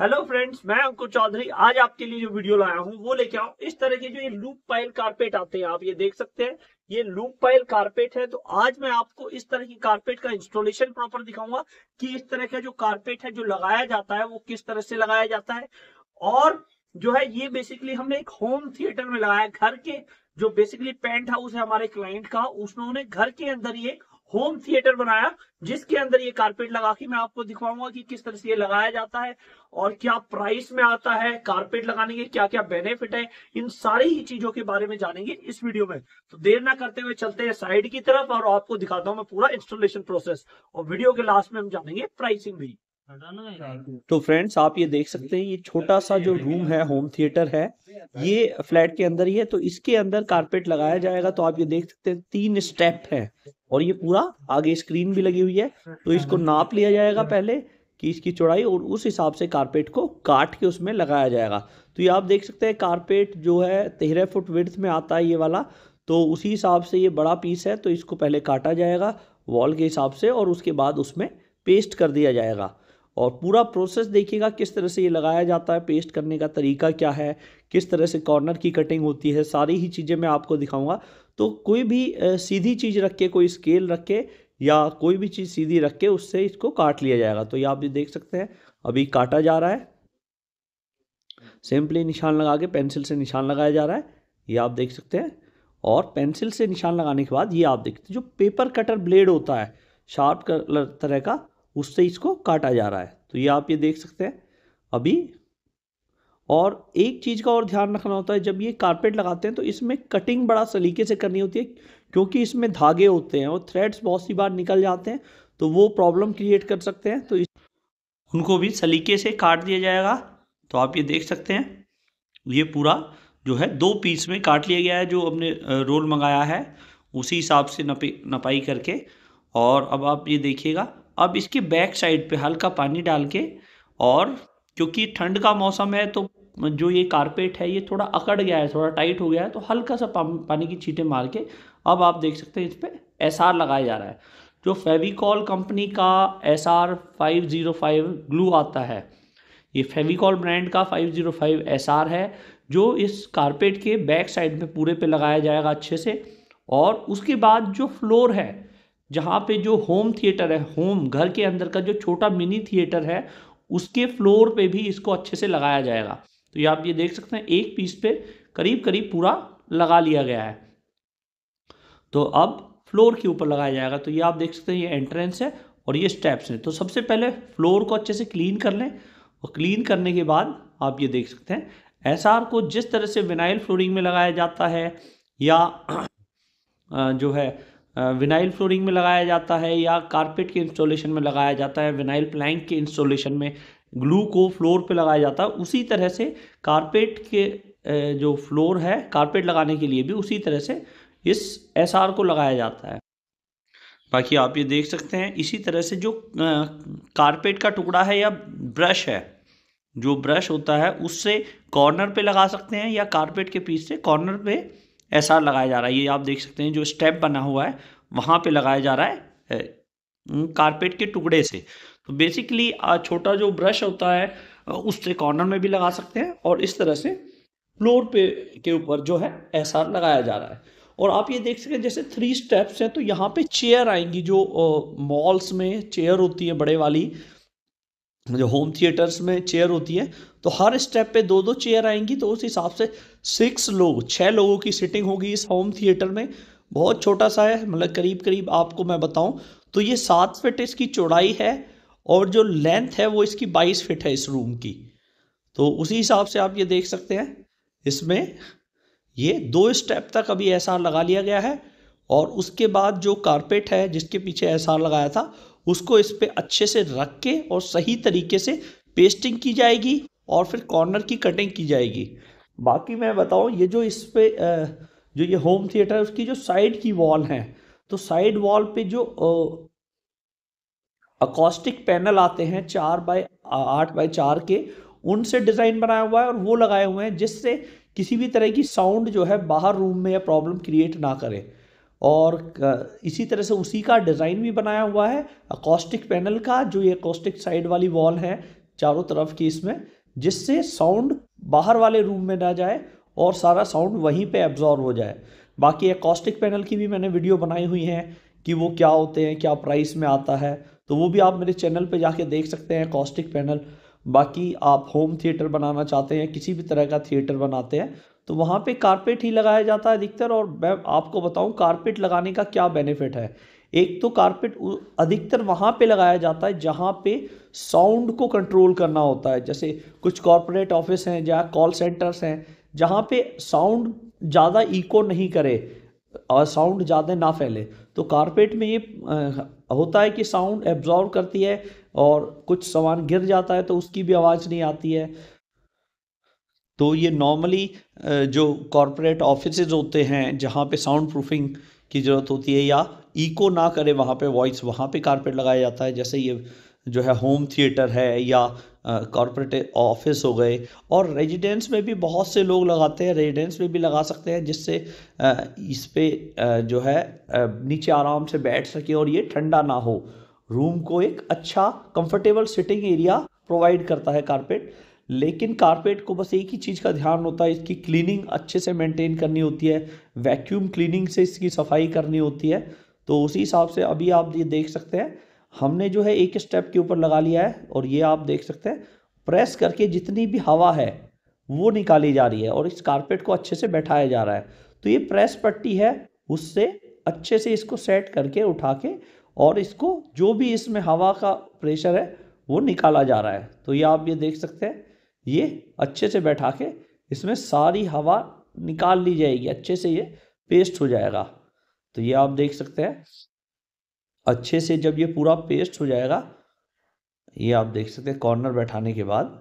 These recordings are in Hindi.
हेलो फ्रेंड्स मैं अंकुर चौधरी आज आपके लिए जो वीडियो लाया हूँ वो लेके आऊ इस तरह के जो ये लूप पाइल कारपेट आते हैं आप ये देख सकते हैं ये लूप पाइल कारपेट है तो आज मैं आपको इस तरह की कारपेट का इंस्टॉलेशन प्रॉपर दिखाऊंगा कि इस तरह का जो कारपेट है जो लगाया जाता है वो किस तरह से लगाया जाता है और जो है ये बेसिकली हमने एक होम थिएटर में लगाया घर के जो बेसिकली पेंट हाउस है हमारे क्लाइंट का उसने घर के अंदर ही एक होम थिएटर बनाया जिसके अंदर ये कारपेट लगा के मैं आपको दिखाऊंगा कि किस तरह से ये लगाया जाता है और क्या प्राइस में आता है कारपेट लगाने के क्या क्या बेनिफिट है इन सारी ही चीजों के बारे में जानेंगे इस वीडियो में तो देर ना करते हुए चलते हैं साइड की तरफ और आपको दिखाता हूं मैं पूरा इंस्टॉलेशन प्रोसेस और वीडियो के लास्ट में हम जानेंगे प्राइसिंग भी तो फ्रेंड्स आप ये देख सकते हैं ये छोटा सा जो रूम है होम थिएटर है ये फ्लैट के अंदर ही है तो इसके अंदर कारपेट लगाया जाएगा तो आप ये देख सकते हैं तीन स्टेप है और ये पूरा आगे स्क्रीन भी लगी हुई है तो इसको नाप लिया जाएगा पहले कि इसकी चौड़ाई और उस हिसाब से कारपेट को काट के उसमें लगाया जाएगा तो ये आप देख सकते हैं कारपेट जो है तेरह फुट विर्थ में आता है ये वाला तो उसी हिसाब से ये बड़ा पीस है तो इसको पहले काटा जाएगा वॉल के हिसाब से और उसके बाद उसमें पेस्ट कर दिया जाएगा और पूरा प्रोसेस देखिएगा किस तरह से ये लगाया जाता है पेस्ट करने का तरीका क्या है किस तरह से कॉर्नर की कटिंग होती है सारी ही चीज़ें मैं आपको दिखाऊंगा तो कोई भी सीधी चीज़ रख के कोई स्केल रख के या कोई भी चीज़ सीधी रख के उससे इसको काट लिया जाएगा तो ये आप भी देख सकते हैं अभी काटा जा रहा है सिंपली निशान लगा के पेंसिल से निशान लगाया जा रहा है ये आप देख सकते हैं और पेंसिल से निशान लगाने के बाद ये आप देखते हैं जो पेपर कटर ब्लेड होता है शार्प कलर तरह का उससे इसको काटा जा रहा है तो ये आप ये देख सकते हैं अभी और एक चीज़ का और ध्यान रखना होता है जब ये कारपेट लगाते हैं तो इसमें कटिंग बड़ा सलीके से करनी होती है क्योंकि इसमें धागे होते हैं और थ्रेड्स बहुत सी बार निकल जाते हैं तो वो प्रॉब्लम क्रिएट कर सकते हैं तो इस उनको भी सलीके से काट दिया जाएगा तो आप ये देख सकते हैं ये पूरा जो है दो पीस में काट लिया गया है जो हमने रोल मंगाया है उसी हिसाब से नपे नपाई करके और अब आप ये देखिएगा अब इसके बैक साइड पे हल्का पानी डाल के और क्योंकि ठंड का मौसम है तो जो ये कारपेट है ये थोड़ा अकड़ गया है थोड़ा टाइट हो गया है तो हल्का सा पानी की छीटें मार के अब आप देख सकते हैं इस पर एस लगाया जा रहा है जो फेविकॉल कंपनी का S R five zero five glue आता है ये फेविकॉल ब्रांड का five zero five S R है जो इस कारपेट के बैक साइड में पूरे पे लगाया जाएगा अच्छे से और उसके बाद जो फ्लोर है जहाँ पे जो होम थिएटर है होम घर के अंदर का जो छोटा मिनी थिएटर है उसके फ्लोर पे भी इसको अच्छे से लगाया जाएगा तो ये आप ये देख सकते हैं एक पीस पे करीब करीब पूरा लगा लिया गया है तो अब फ्लोर के ऊपर लगाया जाएगा तो ये आप देख सकते हैं ये एंट्रेंस है और ये स्टेप्स हैं तो सबसे पहले फ्लोर को अच्छे से क्लीन कर लें और क्लीन करने के बाद आप ये देख सकते हैं एस को जिस तरह से विनाइल फ्लोरिंग में लगाया जाता है या जो है विनाइल फ्लोरिंग में लगाया जाता है या कारपेट के इंस्टॉलेशन में लगाया जाता है विनाइल प्लैंक के इंस्टॉलेशन में ग्लू को फ्लोर पे लगाया जाता है उसी तरह से कारपेट के जो फ्लोर है कारपेट लगाने के लिए भी उसी तरह से इस एस को लगाया जाता है बाकी आप ये देख सकते हैं इसी तरह से जो कारपेट का टुकड़ा है या ब्रश है जो ब्रश होता है उससे कॉर्नर पे लगा सकते हैं या कारपेट के पीस से कॉर्नर पे एस आर लगाया जा रहा है ये आप देख सकते हैं जो स्टेप बना हुआ है वहाँ पे लगाया जा रहा है कारपेट के टुकड़े से तो बेसिकली छोटा जो ब्रश होता है उससे कॉर्नर में भी लगा सकते हैं और इस तरह से फ्लोर पे के ऊपर जो है एस आर लगाया जा रहा है और आप ये देख सकते हैं जैसे थ्री स्टेप्स हैं तो यहाँ पे चेयर आएंगी जो मॉल्स में चेयर होती है बड़े वाली जो होम थिएटर्स में चेयर होती है तो हर स्टेप पे दो दो चेयर आएंगी तो उस हिसाब से सिक्स लोग छः लोगों की सिटिंग होगी इस होम थिएटर में बहुत छोटा सा है मतलब करीब करीब आपको मैं बताऊं तो ये सात फिट इसकी चौड़ाई है और जो लेंथ है वो इसकी बाईस फिट है इस रूम की तो उसी हिसाब से आप ये देख सकते हैं इसमें ये दो स्टेप तक अभी एहसार लगा लिया गया है और उसके बाद जो कारपेट है जिसके पीछे एहसार लगाया था उसको इस पर अच्छे से रख के और सही तरीके से पेस्टिंग की जाएगी और फिर कॉर्नर की कटिंग की जाएगी बाकी मैं बताऊँ ये जो इस पर जो ये होम थिएटर है उसकी जो साइड की वॉल है तो साइड वॉल पे जो अकॉस्टिक पैनल आते हैं चार बाय आठ बाय चार के उनसे डिज़ाइन बनाया हुआ है और वो लगाए हुए हैं जिससे किसी भी तरह की साउंड जो है बाहर रूम में या प्रॉब्लम क्रिएट ना करें और इसी तरह से उसी का डिज़ाइन भी बनाया हुआ है अकोस्टिक पैनल का जो ये अकोस्टिक साइड वाली वॉल है चारों तरफ की इसमें जिससे साउंड बाहर वाले रूम में ना जाए और सारा साउंड वहीं पे एब्जॉर्व हो जाए बाकी अकॉस्टिक पैनल की भी मैंने वीडियो बनाई हुई है कि वो क्या होते हैं क्या प्राइस में आता है तो वो भी आप मेरे चैनल पे जाके देख सकते हैं अकॉस्टिक पैनल बाकी आप होम थिएटर बनाना चाहते हैं किसी भी तरह का थिएटर बनाते हैं तो वहाँ पे कारपेट ही लगाया जाता है अधिकतर और मैं आपको बताऊँ कारपेट लगाने का क्या बेनिफिट है एक तो कारपेट अधिकतर वहाँ पे लगाया जाता है जहाँ पे साउंड को कंट्रोल करना होता है जैसे कुछ कॉरपोरेट ऑफिस हैं या कॉल सेंटर्स हैं जहाँ पे साउंड ज़्यादा इको नहीं करे और साउंड ज़्यादा ना फैले तो कारपेट में ये होता है कि साउंड एब्जॉर्व करती है और कुछ सामान गिर जाता है तो उसकी भी आवाज़ नहीं आती है तो ये नॉर्मली जो कॉरपोरेट ऑफिस होते हैं जहाँ पे साउंड प्रूफिंग की ज़रूरत होती है या इको ना करे वहाँ पे वॉइस वहाँ पे कारपेट लगाया जाता है जैसे ये जो है होम थिएटर है या कॉरपोरेट ऑफिस हो गए और रेजिडेंस में भी बहुत से लोग लगाते हैं रेजिडेंस में भी लगा सकते हैं जिससे इस पर जो है नीचे आराम से बैठ सके और ये ठंडा ना हो रूम को एक अच्छा कंफर्टेबल सिटिंग एरिया प्रोवाइड करता है कारपेट लेकिन कारपेट को बस एक ही चीज़ का ध्यान होता है इसकी क्लीनिंग अच्छे से मेंटेन करनी होती है वैक्यूम क्लीनिंग से इसकी सफाई करनी होती है तो उसी हिसाब से अभी आप ये देख सकते हैं हमने जो है एक स्टेप के ऊपर लगा लिया है और ये आप देख सकते हैं प्रेस करके जितनी भी हवा है वो निकाली जा रही है और इस कारपेट को अच्छे से बैठाया जा रहा है तो ये प्रेस पट्टी है उससे अच्छे से इसको सेट करके उठा के और इसको जो भी इसमें हवा का प्रेशर है वो निकाला जा रहा है तो ये आप ये देख सकते हैं ये अच्छे से बैठा के इसमें सारी हवा निकाल ली जाएगी अच्छे से ये पेस्ट हो जाएगा तो ये आप देख सकते हैं अच्छे से जब ये पूरा पेस्ट हो जाएगा ये आप देख सकते हैं कॉर्नर बैठाने के बाद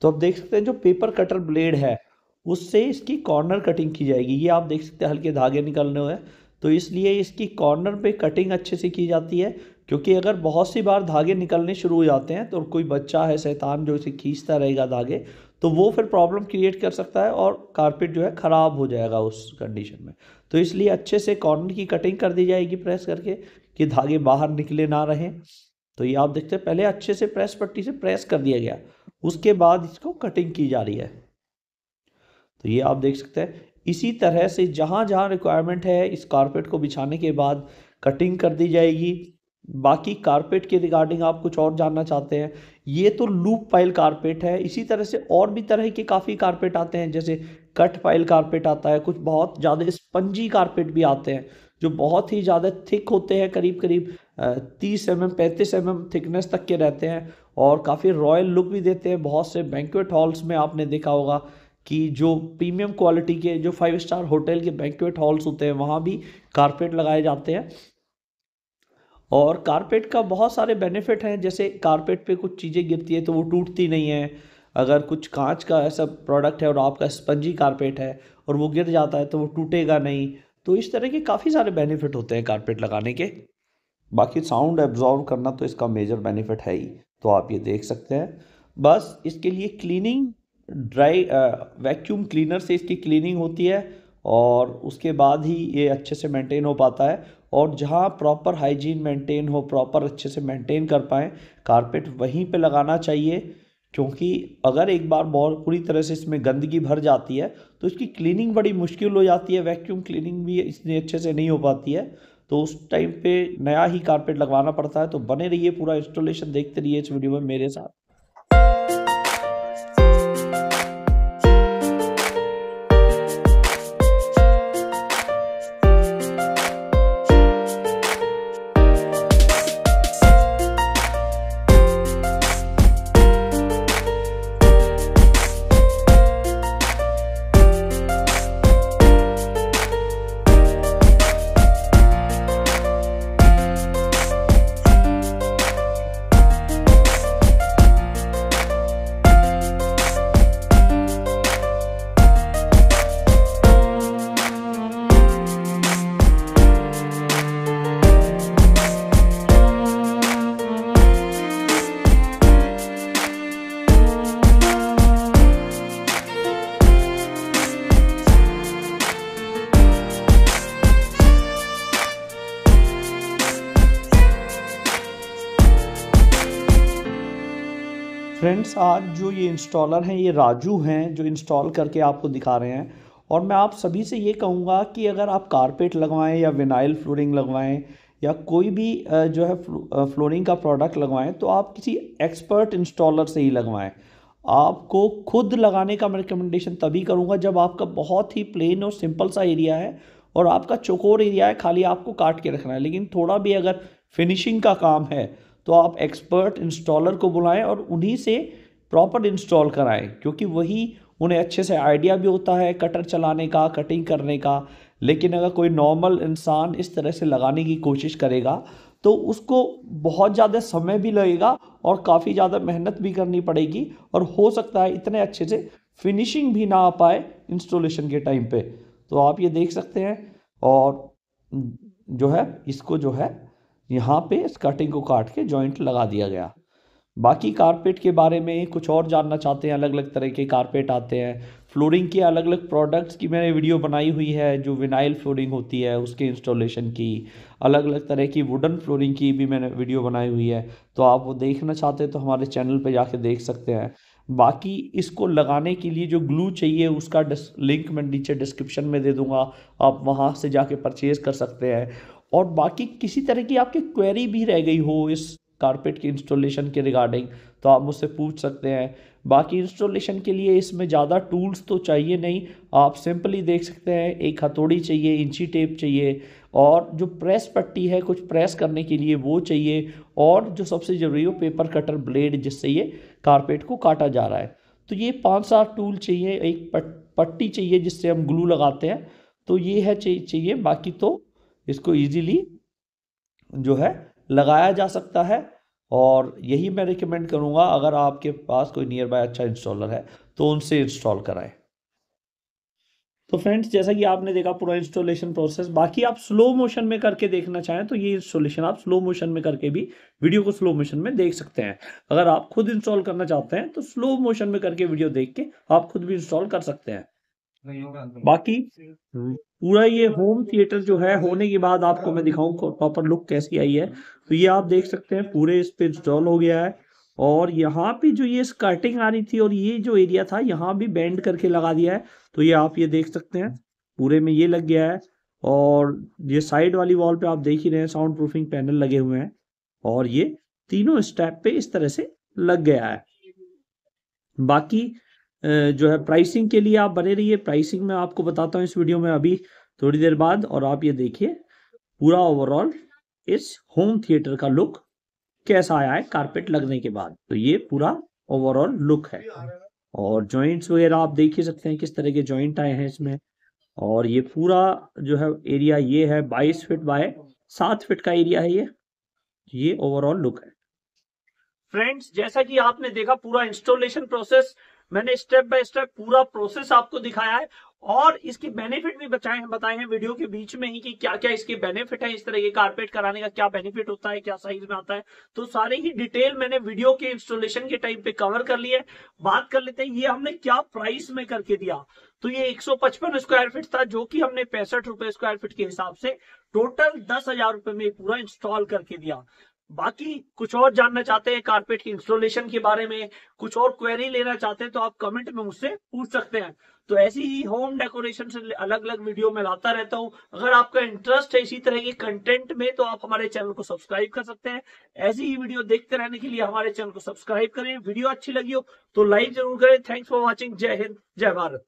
तो आप देख सकते हैं जो पेपर कटर ब्लेड है उससे इसकी कॉर्नर कटिंग की जाएगी ये आप देख सकते हैं हल्के धागे निकलने हुए तो इसलिए इसकी कॉर्नर पे कटिंग अच्छे से की जाती है क्योंकि अगर बहुत सी बार धागे निकलने शुरू हो जाते हैं तो कोई बच्चा है शैतान जो इसे खींचता रहेगा धागे तो वो फिर प्रॉब्लम क्रिएट कर सकता है और कारपेट जो है ख़राब हो जाएगा उस कंडीशन में तो इसलिए अच्छे से कॉर्नर की कटिंग कर दी जाएगी प्रेस करके कि धागे बाहर निकले ना रहें तो ये आप देखते हैं पहले अच्छे से प्रेस पट्टी से प्रेस कर दिया गया उसके बाद इसको कटिंग की जा रही है तो ये आप देख सकते हैं इसी तरह से जहाँ जहाँ रिक्वायरमेंट है इस कारपेट को बिछाने के बाद कटिंग कर दी जाएगी बाकी कारपेट के रिगार्डिंग आप कुछ और जानना चाहते हैं ये तो लूप पाइल कारपेट है इसी तरह से और भी तरह के काफ़ी कारपेट आते हैं जैसे कट पाइल कारपेट आता है कुछ बहुत ज़्यादा स्पंजी कारपेट भी आते हैं जो बहुत ही ज़्यादा थिक होते हैं करीब करीब तीस एम एम पैंतीस एम एम थिकनेस तक के रहते हैं और काफ़ी रॉयल लुक भी देते हैं बहुत से बैंकुट हॉल्स में आपने देखा होगा कि जो प्रीमियम क्वालिटी के जो फाइव स्टार होटल के बैंकुट हॉल्स होते हैं वहाँ भी कारपेट लगाए जाते हैं और कारपेट का बहुत सारे बेनिफिट हैं जैसे कारपेट पे कुछ चीज़ें गिरती है तो वो टूटती नहीं है अगर कुछ कांच का ऐसा प्रोडक्ट है और आपका स्पंजी कारपेट है और वो गिर जाता है तो वो टूटेगा नहीं तो इस तरह के काफ़ी सारे बेनिफिट होते हैं कारपेट लगाने के बाकी साउंड एब्जॉर्व करना तो इसका मेजर बेनिफिट है ही तो आप ये देख सकते हैं बस इसके लिए क्लीनिंग ड्राई वैक्यूम क्लीनर से इसकी क्लीनिंग होती है और उसके बाद ही ये अच्छे से मेंटेन हो पाता है और जहाँ प्रॉपर हाइजीन मेंटेन हो प्रॉपर अच्छे से मेंटेन कर पाएँ कारपेट वहीं पे लगाना चाहिए क्योंकि अगर एक बार बहुत पूरी तरह से इसमें गंदगी भर जाती है तो इसकी क्लीनिंग बड़ी मुश्किल हो जाती है वैक्यूम क्लीनिंग भी इतनी अच्छे से नहीं हो पाती है तो उस टाइम पे नया ही कारपेट लगवाना पड़ता है तो बने रहिए पूरा इंस्टॉलेशन देखते रहिए इस वीडियो में मेरे साथ फ्रेंड्स आज जो ये इंस्टॉलर हैं ये राजू हैं जो इंस्टॉल करके आपको दिखा रहे हैं और मैं आप सभी से ये कहूँगा कि अगर आप कारपेट लगवाएं या विनाइल फ्लोरिंग लगवाएं या कोई भी जो है फ्लोरिंग का प्रोडक्ट लगवाएं तो आप किसी एक्सपर्ट इंस्टॉलर से ही लगवाएं आपको खुद लगाने का मैं रिकमेंडेशन तभी करूँगा जब आपका बहुत ही प्लेन और सिंपल सा एरिया है और आपका चोकोर एरिया है खाली आपको काट के रखना है लेकिन थोड़ा भी अगर फिनिशिंग का काम है तो आप एक्सपर्ट इंस्टॉलर को बुलाएं और उन्हीं से प्रॉपर इंस्टॉल कराएं क्योंकि वही उन्हें अच्छे से आइडिया भी होता है कटर चलाने का कटिंग करने का लेकिन अगर कोई नॉर्मल इंसान इस तरह से लगाने की कोशिश करेगा तो उसको बहुत ज़्यादा समय भी लगेगा और काफ़ी ज़्यादा मेहनत भी करनी पड़ेगी और हो सकता है इतने अच्छे से फिनिशिंग भी ना आ पाए इंस्टॉलेशन के टाइम पे तो आप ये देख सकते हैं और जो है इसको जो है यहाँ पे इस कटिंग को काट के जॉइंट लगा दिया गया बाकी कारपेट के बारे में कुछ और जानना चाहते हैं अलग अलग तरह के कारपेट आते हैं फ्लोरिंग के अलग अलग प्रोडक्ट्स की मैंने वीडियो बनाई हुई है जो विनाइल फ्लोरिंग होती है उसके इंस्टॉलेशन की अलग अलग तरह की वुडन फ्लोरिंग की भी मैंने वीडियो बनाई हुई है तो आप वो देखना चाहते हैं तो हमारे चैनल पर जाके देख सकते हैं बाकी इसको लगाने के लिए जो ग्लू चाहिए उसका लिंक मैं नीचे डिस्क्रिप्शन में दे दूँगा आप वहाँ से जाके परचेज़ कर सकते हैं और बाकी किसी तरह की आपकी क्वेरी भी रह गई हो इस कारपेट के इंस्टॉलेशन के रिगार्डिंग तो आप मुझसे पूछ सकते हैं बाकी इंस्टॉलेशन के लिए इसमें ज़्यादा टूल्स तो चाहिए नहीं आप सिंपली देख सकते हैं एक हथौड़ी चाहिए इंची टेप चाहिए और जो प्रेस पट्टी है कुछ प्रेस करने के लिए वो चाहिए और जो सबसे ज़रूरी हो पेपर कटर ब्लेड जिससे ये कारपेट को काटा जा रहा है तो ये पाँच सात टूल चाहिए एक पट्टी चाहिए जिससे हम ग्लू लगाते हैं तो ये है चाहिए बाकी तो इसको इजीली जो है लगाया जा सकता है और यही मैं रिकमेंड करूँगा अगर आपके पास कोई नियर बाय अच्छा इंस्टॉलर है तो उनसे इंस्टॉल कराएं तो फ्रेंड्स जैसा कि आपने देखा पूरा इंस्टॉलेशन प्रोसेस बाकी आप स्लो मोशन में करके देखना चाहें तो ये इंस्टॉलेशन आप स्लो मोशन में करके भी वीडियो को स्लो मोशन में देख सकते हैं अगर आप खुद इंस्टॉल करना चाहते हैं तो स्लो मोशन में करके वीडियो देख के आप खुद भी इंस्टॉल कर सकते हैं बाकी हम्म। पूरा ये होम थिएटर जो है होने के बाद आपको मैं दिखाऊं प्रॉपर लुक कैसी आई है तो ये आप देख सकते हैं पूरे इस पे इंस्टॉल हो गया है और यहाँ पे जो ये स्कर्टिंग आ रही थी और ये जो एरिया था यहाँ भी बैंड करके लगा दिया है तो ये आप ये देख सकते हैं पूरे में ये लग गया है और ये साइड वाली वॉल पे आप देख ही रहे हैं साउंड प्रूफिंग पैनल लगे हुए हैं और ये तीनों स्टेप पे इस तरह से लग गया है बाकी जो है प्राइसिंग के लिए आप बने रहिए प्राइसिंग में आपको बताता हूँ इस वीडियो में अभी थोड़ी देर बाद और आप ये देखिए पूरा ओवरऑल इस होम थिएटर का लुक कैसा आया है कारपेट लगने के बाद तो ये पूरा ओवरऑल लुक है और जॉइंट्स वगैरह आप देख ही सकते हैं किस तरह के जॉइंट आए हैं इसमें और ये पूरा जो है एरिया ये है बाईस फिट बाय सात फिट का एरिया है ये ये ओवरऑल लुक है फ्रेंड्स जैसा कि आपने देखा पूरा इंस्टॉलेशन प्रोसेस मैंने स्टेप बाय स्टेप पूरा प्रोसेस आपको दिखाया है और इसके बेनिफिट भी बचाए हैं बताए हैं वीडियो के बीच में ही कि क्या क्या इसके बेनिफिट है इस तरह के कारपेट कराने का क्या बेनिफिट होता है क्या साइज में आता है तो सारे ही डिटेल मैंने वीडियो के इंस्टॉलेशन के टाइम पे कवर कर लिया है बात कर लेते हैं ये हमने क्या प्राइस में करके दिया तो ये 155 स्क्वायर फीट था जो कि हमने पैंसठ रुपए स्क्वायर फीट के हिसाब से टोटल दस हजार रुपए में पूरा इंस्टॉल करके दिया बाकी कुछ और जानना चाहते हैं कारपेट की इंस्टॉलेशन के बारे में कुछ और क्वेरी लेना चाहते हैं तो आप कमेंट में मुझसे पूछ सकते हैं तो ऐसी ही होम डेकोरेशन से अलग अलग वीडियो में लाता रहता हूं अगर आपका इंटरेस्ट है इसी तरह के कंटेंट में तो आप हमारे चैनल को सब्सक्राइब कर सकते हैं ऐसी ही वीडियो देखते रहने के लिए हमारे चैनल को सब्सक्राइब करें वीडियो अच्छी लगी हो तो लाइक जरूर करें थैंक्स फॉर वॉचिंग जय हिंद जय भारत